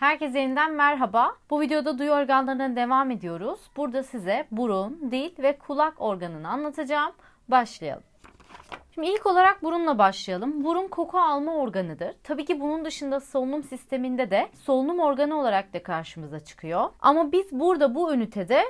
Herkese yeniden merhaba. Bu videoda duyu organlarına devam ediyoruz. Burada size burun, dil ve kulak organını anlatacağım. Başlayalım. Şimdi ilk olarak burunla başlayalım. Burun koku alma organıdır. Tabii ki bunun dışında solunum sisteminde de solunum organı olarak da karşımıza çıkıyor. Ama biz burada bu ünitede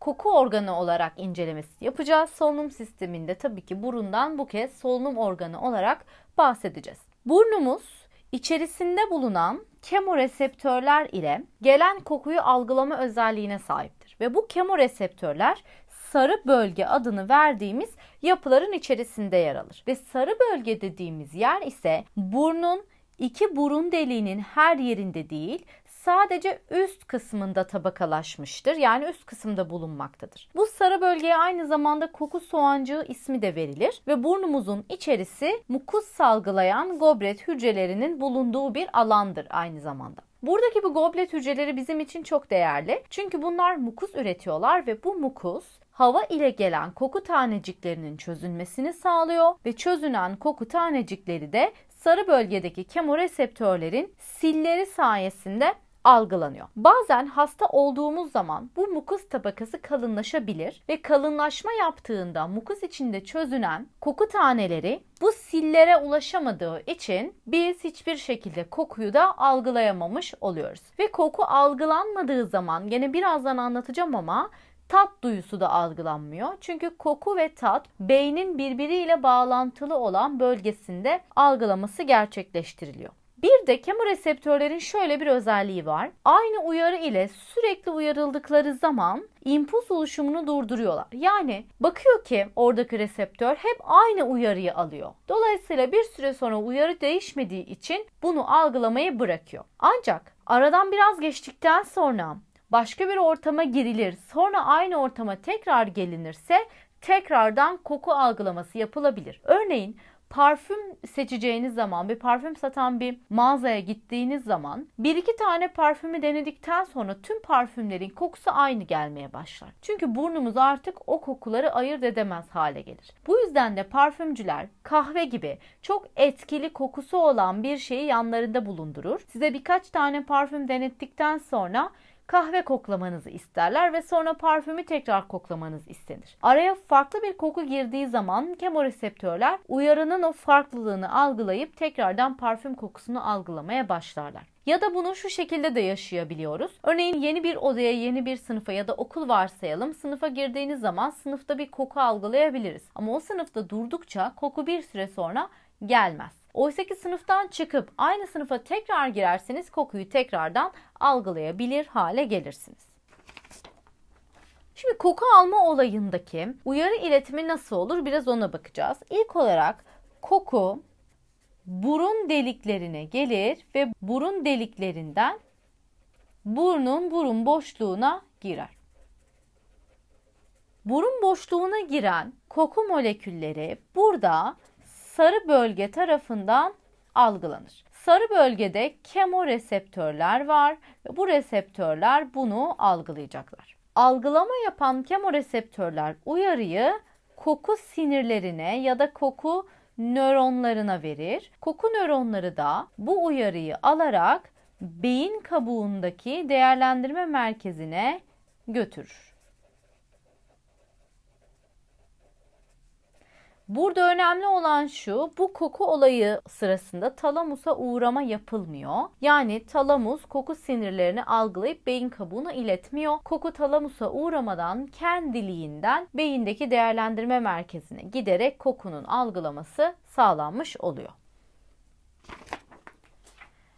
koku organı olarak incelemesi yapacağız. Solunum sisteminde tabii ki burundan bu kez solunum organı olarak bahsedeceğiz. Burnumuz İçerisinde bulunan kemoreseptörler ile gelen kokuyu algılama özelliğine sahiptir. Ve bu kemoreseptörler sarı bölge adını verdiğimiz yapıların içerisinde yer alır. Ve sarı bölge dediğimiz yer ise burnun iki burun deliğinin her yerinde değil, sadece üst kısmında tabakalaşmıştır. Yani üst kısımda bulunmaktadır. Bu sarı bölgeye aynı zamanda koku soğancığı ismi de verilir ve burnumuzun içerisi mukus salgılayan goblet hücrelerinin bulunduğu bir alandır aynı zamanda. Buradaki bu goblet hücreleri bizim için çok değerli. Çünkü bunlar mukus üretiyorlar ve bu mukus hava ile gelen koku taneciklerinin çözünmesini sağlıyor ve çözünen koku tanecikleri de sarı bölgedeki kemoreseptörlerin silleri sayesinde algılanıyor. Bazen hasta olduğumuz zaman bu mukus tabakası kalınlaşabilir ve kalınlaşma yaptığında mukus içinde çözünen koku taneleri bu sillere ulaşamadığı için biz hiçbir şekilde kokuyu da algılayamamış oluyoruz. Ve koku algılanmadığı zaman gene birazdan anlatacağım ama tat duyusu da algılanmıyor. Çünkü koku ve tat beynin birbiriyle bağlantılı olan bölgesinde algılaması gerçekleştiriliyor. Bir de kemoreseptörlerin şöyle bir özelliği var. Aynı uyarı ile sürekli uyarıldıkları zaman impuls oluşumunu durduruyorlar. Yani bakıyor ki oradaki reseptör hep aynı uyarıyı alıyor. Dolayısıyla bir süre sonra uyarı değişmediği için bunu algılamayı bırakıyor. Ancak aradan biraz geçtikten sonra başka bir ortama girilir, sonra aynı ortama tekrar gelinirse tekrardan koku algılaması yapılabilir. Örneğin parfüm seçeceğiniz zaman bir parfüm satan bir mağazaya gittiğiniz zaman bir iki tane parfümü denedikten sonra tüm parfümlerin kokusu aynı gelmeye başlar. Çünkü burnumuz artık o kokuları ayırt edemez hale gelir. Bu yüzden de parfümcüler kahve gibi çok etkili kokusu olan bir şeyi yanlarında bulundurur. Size birkaç tane parfüm denettikten sonra kahve koklamanızı isterler ve sonra parfümü tekrar koklamanız istenir. Araya farklı bir koku girdiği zaman kemoreseptörler uyarının o farklılığını algılayıp tekrardan parfüm kokusunu algılamaya başlarlar. Ya da bunu şu şekilde de yaşayabiliyoruz. Örneğin yeni bir odaya, yeni bir sınıfa ya da okul varsayalım. Sınıfa girdiğiniz zaman sınıfta bir koku algılayabiliriz. Ama o sınıfta durdukça koku bir süre sonra gelmez. Oysa ki sınıftan çıkıp aynı sınıfa tekrar girerseniz kokuyu tekrardan algılayabilir hale gelirsiniz. Şimdi koku alma olayındaki uyarı iletimi nasıl olur biraz ona bakacağız. İlk olarak koku burun deliklerine gelir ve burun deliklerinden burnun burun boşluğuna girer. Burun boşluğuna giren koku molekülleri burada sarı bölge tarafından algılanır. Sarı bölgede kemoreseptörler var ve bu reseptörler bunu algılayacaklar. Algılama yapan kemoreseptörler uyarıyı koku sinirlerine ya da koku nöronlarına verir. Koku nöronları da bu uyarıyı alarak beyin kabuğundaki değerlendirme merkezine götürür. Burada önemli olan şu, bu koku olayı sırasında talamusa uğrama yapılmıyor. Yani talamus koku sinirlerini algılayıp beyin kabuğuna iletmiyor. Koku talamusa uğramadan kendiliğinden beyindeki değerlendirme merkezine giderek kokunun algılaması sağlanmış oluyor.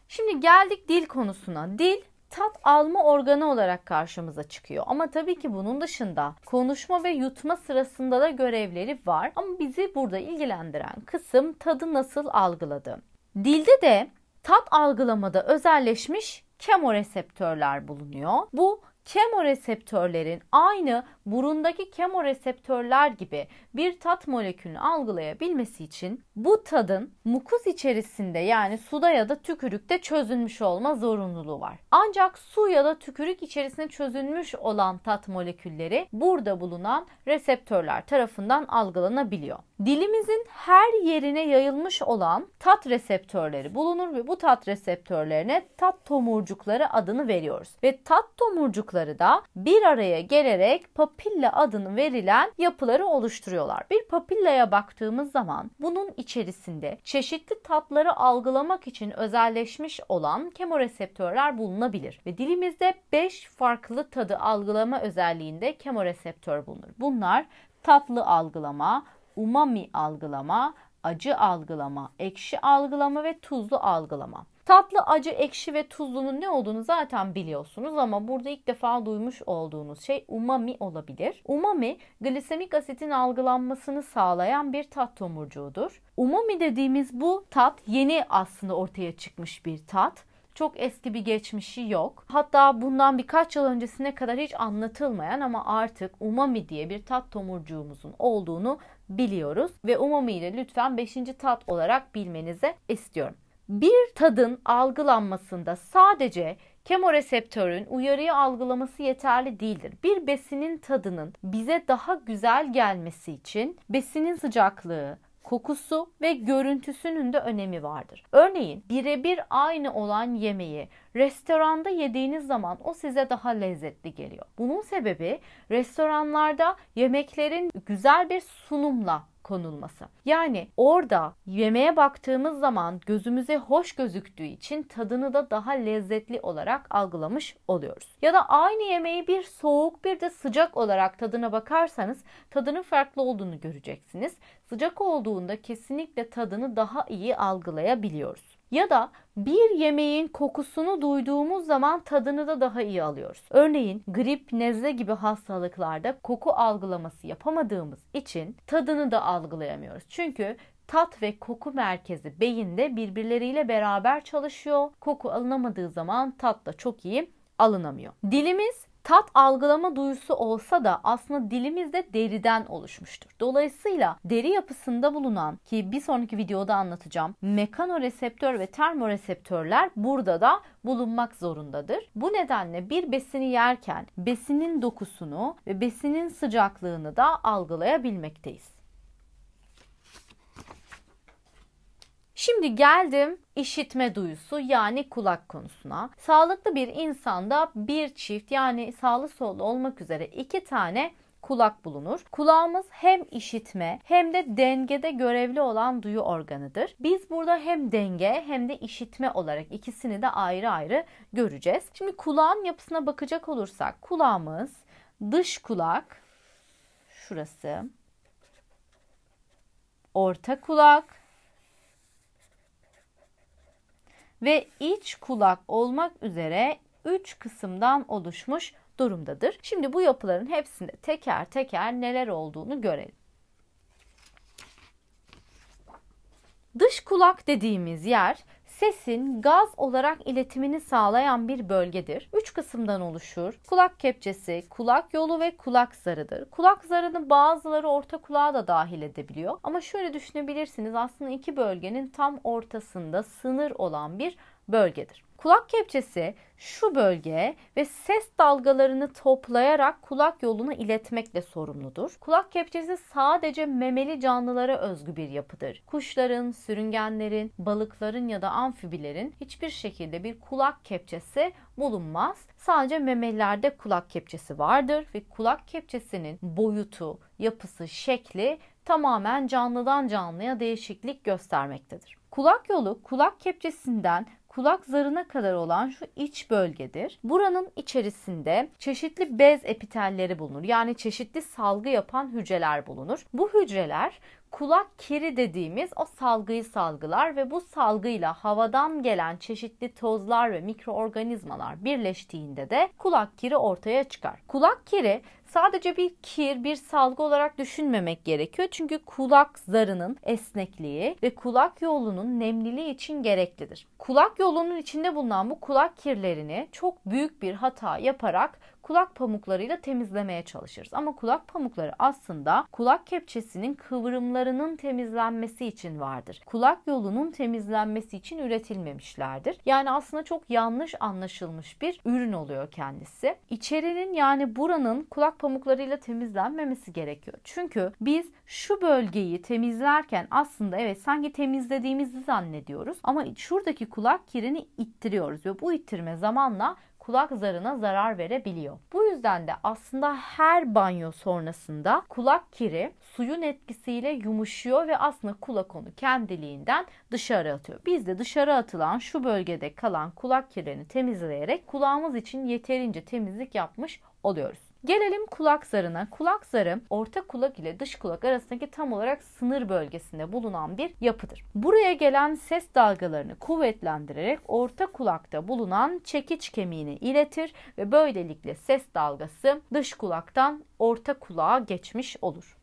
Şimdi geldik dil konusuna. Dil tat alma organı olarak karşımıza çıkıyor. Ama tabii ki bunun dışında konuşma ve yutma sırasında da görevleri var. Ama bizi burada ilgilendiren kısım tadı nasıl algıladı. Dilde de tat algılamada özelleşmiş kemoreseptörler bulunuyor. Bu kemoreseptörlerin aynı burundaki kemoreseptörler gibi bir tat molekülünü algılayabilmesi için bu tadın mukus içerisinde yani suda ya da tükürükte çözünmüş olma zorunluluğu var. Ancak su ya da tükürük içerisinde çözünmüş olan tat molekülleri burada bulunan reseptörler tarafından algılanabiliyor. Dilimizin her yerine yayılmış olan tat reseptörleri bulunur ve bu tat reseptörlerine tat tomurcukları adını veriyoruz. Ve tat tomurcukları da bir araya gelerek papiloma papilla adını verilen yapıları oluşturuyorlar. Bir papillaya baktığımız zaman bunun içerisinde çeşitli tatları algılamak için özelleşmiş olan kemoreseptörler bulunabilir ve dilimizde 5 farklı tadı algılama özelliğinde kemoreseptör bulunur. Bunlar tatlı algılama, umami algılama, acı algılama, ekşi algılama ve tuzlu algılama. Tatlı, acı, ekşi ve tuzlunun ne olduğunu zaten biliyorsunuz ama burada ilk defa duymuş olduğunuz şey umami olabilir. Umami, glisemik asitin algılanmasını sağlayan bir tat tomurcuğudur. Umami dediğimiz bu tat yeni aslında ortaya çıkmış bir tat. Çok eski bir geçmişi yok. Hatta bundan birkaç yıl öncesine kadar hiç anlatılmayan ama artık umami diye bir tat tomurcuğumuzun olduğunu biliyoruz ve umami ile lütfen 5. tat olarak bilmenizi istiyorum bir tadın algılanmasında sadece kemoreseptörün uyarıyı algılaması yeterli değildir. Bir besinin tadının bize daha güzel gelmesi için besinin sıcaklığı, kokusu ve görüntüsünün de önemi vardır. Örneğin birebir aynı olan yemeği restoranda yediğiniz zaman o size daha lezzetli geliyor. Bunun sebebi restoranlarda yemeklerin güzel bir sunumla konulması. Yani orada yemeğe baktığımız zaman gözümüze hoş gözüktüğü için tadını da daha lezzetli olarak algılamış oluyoruz. Ya da aynı yemeği bir soğuk bir de sıcak olarak tadına bakarsanız tadının farklı olduğunu göreceksiniz. Sıcak olduğunda kesinlikle tadını daha iyi algılayabiliyoruz ya da bir yemeğin kokusunu duyduğumuz zaman tadını da daha iyi alıyoruz. Örneğin grip, nezle gibi hastalıklarda koku algılaması yapamadığımız için tadını da algılayamıyoruz. Çünkü tat ve koku merkezi beyinde birbirleriyle beraber çalışıyor. Koku alınamadığı zaman tat da çok iyi alınamıyor. Dilimiz Tat algılama duyusu olsa da aslında dilimizde deriden oluşmuştur. Dolayısıyla deri yapısında bulunan ki bir sonraki videoda anlatacağım mekanoreseptör ve termoreseptörler burada da bulunmak zorundadır. Bu nedenle bir besini yerken besinin dokusunu ve besinin sıcaklığını da algılayabilmekteyiz. Şimdi geldim işitme duyusu yani kulak konusuna. Sağlıklı bir insanda bir çift yani sağlı sollu olmak üzere iki tane kulak bulunur. Kulağımız hem işitme hem de dengede görevli olan duyu organıdır. Biz burada hem denge hem de işitme olarak ikisini de ayrı ayrı göreceğiz. Şimdi kulağın yapısına bakacak olursak kulağımız dış kulak şurası orta kulak ve iç kulak olmak üzere 3 kısımdan oluşmuş durumdadır. Şimdi bu yapıların hepsinde teker teker neler olduğunu görelim. Dış kulak dediğimiz yer Sesin gaz olarak iletimini sağlayan bir bölgedir. Üç kısımdan oluşur. Kulak kepçesi, kulak yolu ve kulak zarıdır. Kulak zarının bazıları orta kulağa da dahil edebiliyor. Ama şöyle düşünebilirsiniz aslında iki bölgenin tam ortasında sınır olan bir bölgedir. Kulak kepçesi şu bölge ve ses dalgalarını toplayarak kulak yoluna iletmekle sorumludur. Kulak kepçesi sadece memeli canlılara özgü bir yapıdır. Kuşların, sürüngenlerin, balıkların ya da amfibilerin hiçbir şekilde bir kulak kepçesi bulunmaz. Sadece memelilerde kulak kepçesi vardır ve kulak kepçesinin boyutu, yapısı, şekli tamamen canlıdan canlıya değişiklik göstermektedir. Kulak yolu kulak kepçesinden kulak zarına kadar olan şu iç bölgedir. Buranın içerisinde çeşitli bez epitelleri bulunur. Yani çeşitli salgı yapan hücreler bulunur. Bu hücreler kulak kiri dediğimiz o salgıyı salgılar ve bu salgıyla havadan gelen çeşitli tozlar ve mikroorganizmalar birleştiğinde de kulak kiri ortaya çıkar. Kulak kiri sadece bir kir, bir salgı olarak düşünmemek gerekiyor. Çünkü kulak zarının esnekliği ve kulak yolunun nemliliği için gereklidir. Kulak yolunun içinde bulunan bu kulak kirlerini çok büyük bir hata yaparak kulak pamuklarıyla temizlemeye çalışırız. Ama kulak pamukları aslında kulak kepçesinin kıvrımlarının temizlenmesi için vardır. Kulak yolunun temizlenmesi için üretilmemişlerdir. Yani aslında çok yanlış anlaşılmış bir ürün oluyor kendisi. İçerinin yani buranın kulak pamuklarıyla temizlenmemesi gerekiyor. Çünkü biz şu bölgeyi temizlerken aslında evet sanki temizlediğimizi zannediyoruz ama şuradaki kulak kirini ittiriyoruz ve bu ittirme zamanla kulak zarına zarar verebiliyor. Bu yüzden de aslında her banyo sonrasında kulak kiri suyun etkisiyle yumuşuyor ve aslında kulak onu kendiliğinden dışarı atıyor. Biz de dışarı atılan şu bölgede kalan kulak kirini temizleyerek kulağımız için yeterince temizlik yapmış oluyoruz. Gelelim kulak zarına. Kulak zarı orta kulak ile dış kulak arasındaki tam olarak sınır bölgesinde bulunan bir yapıdır. Buraya gelen ses dalgalarını kuvvetlendirerek orta kulakta bulunan çekiç kemiğini iletir ve böylelikle ses dalgası dış kulaktan orta kulağa geçmiş olur.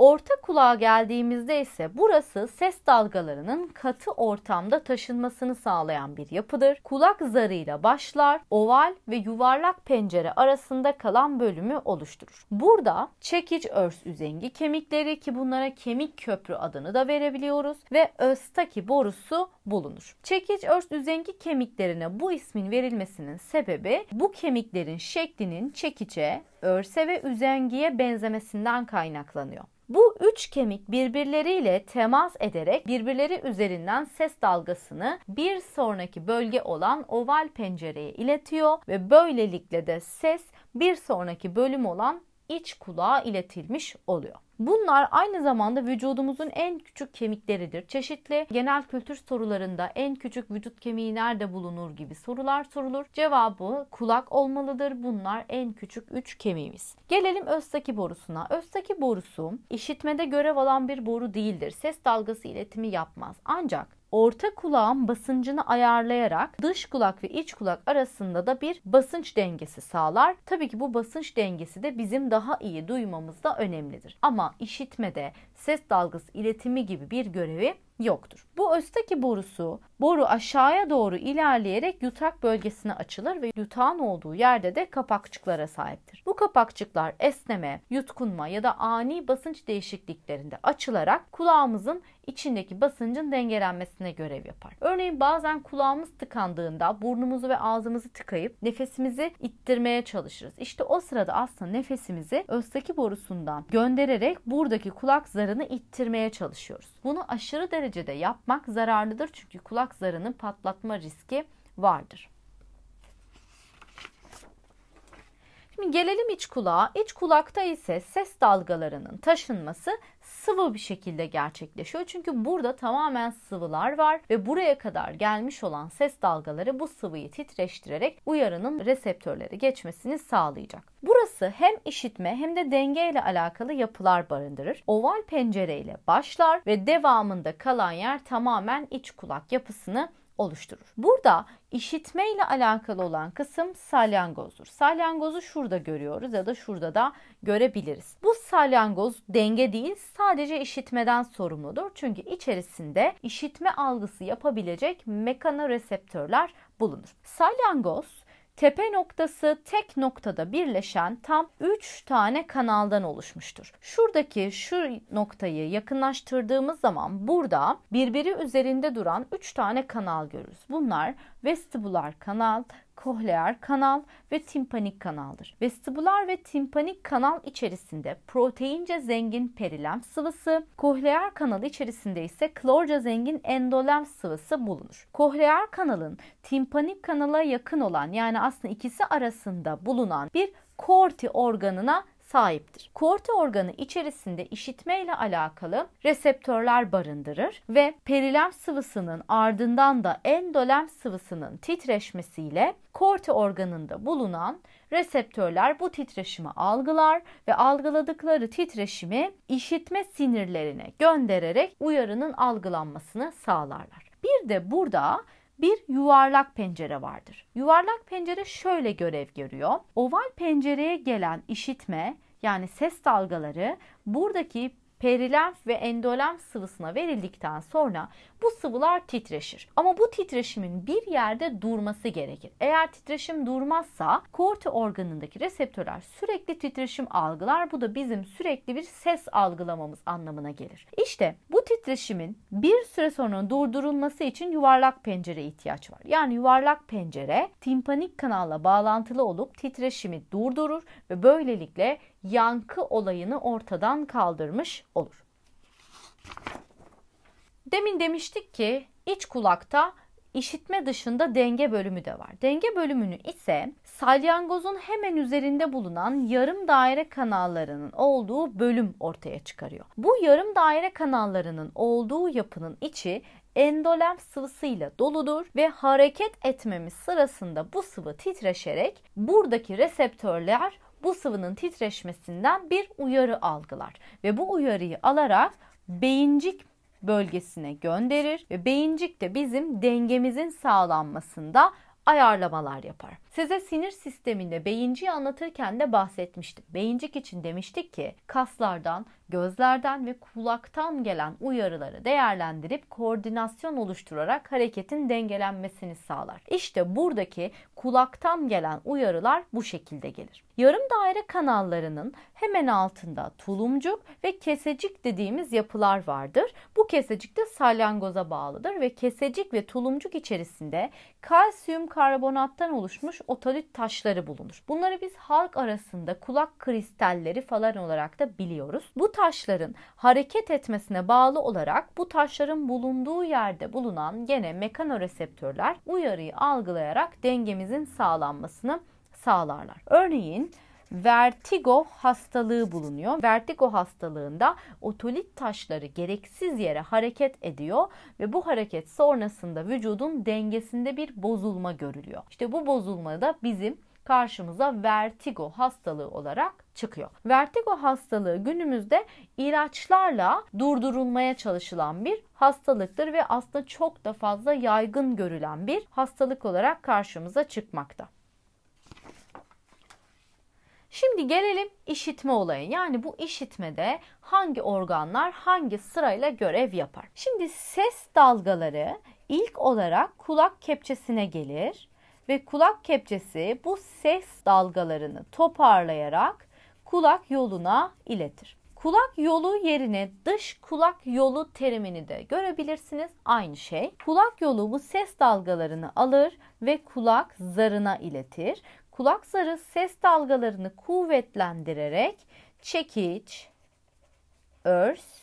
Orta kulağa geldiğimizde ise burası ses dalgalarının katı ortamda taşınmasını sağlayan bir yapıdır. Kulak zarıyla başlar, oval ve yuvarlak pencere arasında kalan bölümü oluşturur. Burada çekiç örs üzengi kemikleri ki bunlara kemik köprü adını da verebiliyoruz ve östaki borusu bulunur. Çekiç örs üzengi kemiklerine bu ismin verilmesinin sebebi bu kemiklerin şeklinin çekice, örse ve üzengiye benzemesinden kaynaklanıyor. Bu üç kemik birbirleriyle temas ederek birbirleri üzerinden ses dalgasını bir sonraki bölge olan oval pencereye iletiyor ve böylelikle de ses bir sonraki bölüm olan iç kulağa iletilmiş oluyor. Bunlar aynı zamanda vücudumuzun en küçük kemikleridir. Çeşitli genel kültür sorularında en küçük vücut kemiği nerede bulunur gibi sorular sorulur. Cevabı kulak olmalıdır. Bunlar en küçük 3 kemiğimiz. Gelelim östaki borusuna. Östaki borusu işitmede görev alan bir boru değildir. Ses dalgası iletimi yapmaz. Ancak orta kulağın basıncını ayarlayarak dış kulak ve iç kulak arasında da bir basınç dengesi sağlar. Tabii ki bu basınç dengesi de bizim daha iyi duymamızda önemlidir. Ama işitmede ses dalgası iletimi gibi bir görevi yoktur. Bu östaki borusu boru aşağıya doğru ilerleyerek yutak bölgesine açılır ve yutağın olduğu yerde de kapakçıklara sahiptir. Bu kapakçıklar esneme, yutkunma ya da ani basınç değişikliklerinde açılarak kulağımızın içindeki basıncın dengelenmesine görev yapar. Örneğin bazen kulağımız tıkandığında burnumuzu ve ağzımızı tıkayıp nefesimizi ittirmeye çalışırız. İşte o sırada aslında nefesimizi östaki borusundan göndererek buradaki kulak zarı zarını ittirmeye çalışıyoruz. Bunu aşırı derecede yapmak zararlıdır çünkü kulak zarını patlatma riski vardır. Şimdi gelelim iç kulağa. İç kulakta ise ses dalgalarının taşınması sıvı bir şekilde gerçekleşiyor. Çünkü burada tamamen sıvılar var ve buraya kadar gelmiş olan ses dalgaları bu sıvıyı titreştirerek uyarının reseptörleri geçmesini sağlayacak. Burası hem işitme hem de denge ile alakalı yapılar barındırır. Oval pencere ile başlar ve devamında kalan yer tamamen iç kulak yapısını oluşturur. Burada işitme ile alakalı olan kısım salyangozdur. Salyangozu şurada görüyoruz ya da şurada da görebiliriz. Bu salyangoz denge değil sadece işitmeden sorumludur. Çünkü içerisinde işitme algısı yapabilecek mekanoreseptörler bulunur. Salyangoz Tepe noktası tek noktada birleşen tam 3 tane kanaldan oluşmuştur. Şuradaki şu noktayı yakınlaştırdığımız zaman burada birbiri üzerinde duran 3 tane kanal görürüz. Bunlar vestibular kanal, Kohlear kanal ve timpanik kanaldır. Vestibular ve timpanik kanal içerisinde proteince zengin perilem sıvısı, kohlear kanal içerisinde ise klorca zengin endolem sıvısı bulunur. Kohlear kanalın timpanik kanala yakın olan yani aslında ikisi arasında bulunan bir korti organına sahiptir. Kuorta organı içerisinde işitme ile alakalı reseptörler barındırır ve perilem sıvısının ardından da endolem sıvısının titreşmesiyle korte organında bulunan reseptörler bu titreşimi algılar ve algıladıkları titreşimi işitme sinirlerine göndererek uyarının algılanmasını sağlarlar. Bir de burada bir yuvarlak pencere vardır. Yuvarlak pencere şöyle görev görüyor. Oval pencereye gelen işitme yani ses dalgaları buradaki perilenf ve endolenf sıvısına verildikten sonra bu sıvılar titreşir. Ama bu titreşimin bir yerde durması gerekir. Eğer titreşim durmazsa korti organındaki reseptörler sürekli titreşim algılar. Bu da bizim sürekli bir ses algılamamız anlamına gelir. İşte bu titreşimin bir süre sonra durdurulması için yuvarlak pencere ihtiyaç var. Yani yuvarlak pencere timpanik kanalla bağlantılı olup titreşimi durdurur ve böylelikle yankı olayını ortadan kaldırmış olur. Demin demiştik ki iç kulakta işitme dışında denge bölümü de var. Denge bölümünü ise salyangozun hemen üzerinde bulunan yarım daire kanallarının olduğu bölüm ortaya çıkarıyor. Bu yarım daire kanallarının olduğu yapının içi endolenf sıvısıyla doludur ve hareket etmemiz sırasında bu sıvı titreşerek buradaki reseptörler bu sıvının titreşmesinden bir uyarı algılar ve bu uyarıyı alarak beyincik bölgesine gönderir ve beyincik de bizim dengemizin sağlanmasında ayarlamalar yapar. Size sinir sisteminde beyinciyi anlatırken de bahsetmiştim. Beyincik için demiştik ki kaslardan gözlerden ve kulaktan gelen uyarıları değerlendirip koordinasyon oluşturarak hareketin dengelenmesini sağlar. İşte buradaki kulaktan gelen uyarılar bu şekilde gelir. Yarım daire kanallarının hemen altında tulumcuk ve kesecik dediğimiz yapılar vardır. Bu kesecik de salyangoza bağlıdır ve kesecik ve tulumcuk içerisinde kalsiyum karbonattan oluşmuş otolit taşları bulunur. Bunları biz halk arasında kulak kristalleri falan olarak da biliyoruz. Bu taşların hareket etmesine bağlı olarak bu taşların bulunduğu yerde bulunan gene mekanoreseptörler uyarıyı algılayarak dengemizin sağlanmasını sağlarlar. Örneğin vertigo hastalığı bulunuyor. Vertigo hastalığında otolit taşları gereksiz yere hareket ediyor ve bu hareket sonrasında vücudun dengesinde bir bozulma görülüyor. İşte bu bozulma da bizim karşımıza vertigo hastalığı olarak çıkıyor. Vertigo hastalığı günümüzde ilaçlarla durdurulmaya çalışılan bir hastalıktır ve aslında çok da fazla yaygın görülen bir hastalık olarak karşımıza çıkmakta. Şimdi gelelim işitme olayı. Yani bu işitmede hangi organlar hangi sırayla görev yapar? Şimdi ses dalgaları ilk olarak kulak kepçesine gelir ve kulak kepçesi bu ses dalgalarını toparlayarak kulak yoluna iletir. Kulak yolu yerine dış kulak yolu terimini de görebilirsiniz. Aynı şey. Kulak yolu bu ses dalgalarını alır ve kulak zarına iletir. Kulak zarı ses dalgalarını kuvvetlendirerek çekiç, örs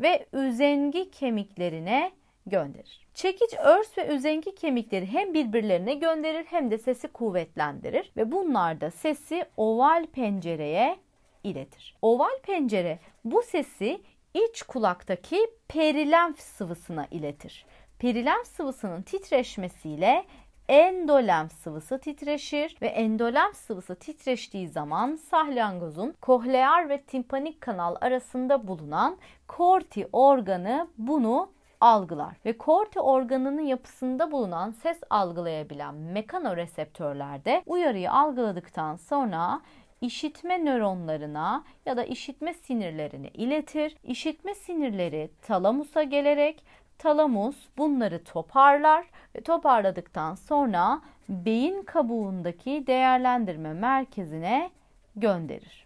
ve üzengi kemiklerine gönderir. Çekiç örs ve üzengi kemikleri hem birbirlerine gönderir hem de sesi kuvvetlendirir ve bunlar da sesi oval pencereye iletir. Oval pencere bu sesi iç kulaktaki perilenf sıvısına iletir. Perilenf sıvısının titreşmesiyle endolenf sıvısı titreşir ve endolenf sıvısı titreştiği zaman salyangozun kohlear ve timpanik kanal arasında bulunan korti organı bunu algılar ve korte organının yapısında bulunan ses algılayabilen mekanoreseptörlerde uyarıyı algıladıktan sonra işitme nöronlarına ya da işitme sinirlerine iletir. İşitme sinirleri talamusa gelerek talamus bunları toparlar ve toparladıktan sonra beyin kabuğundaki değerlendirme merkezine gönderir.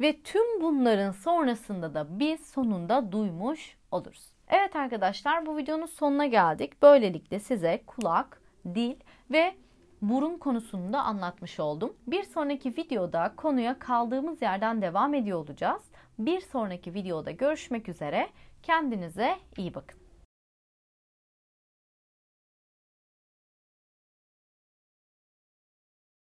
Ve tüm bunların sonrasında da biz sonunda duymuş oluruz. Evet arkadaşlar bu videonun sonuna geldik. Böylelikle size kulak, dil ve burun konusunu da anlatmış oldum. Bir sonraki videoda konuya kaldığımız yerden devam ediyor olacağız. Bir sonraki videoda görüşmek üzere. Kendinize iyi bakın.